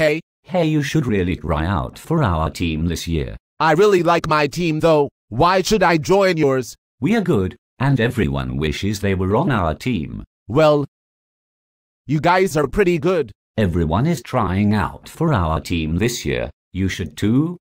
okay? Hey, you should really try out for our team this year. I really like my team though. Why should I join yours? We are good, and everyone wishes they were on our team. Well, you guys are pretty good. Everyone is trying out for our team this year. You should too.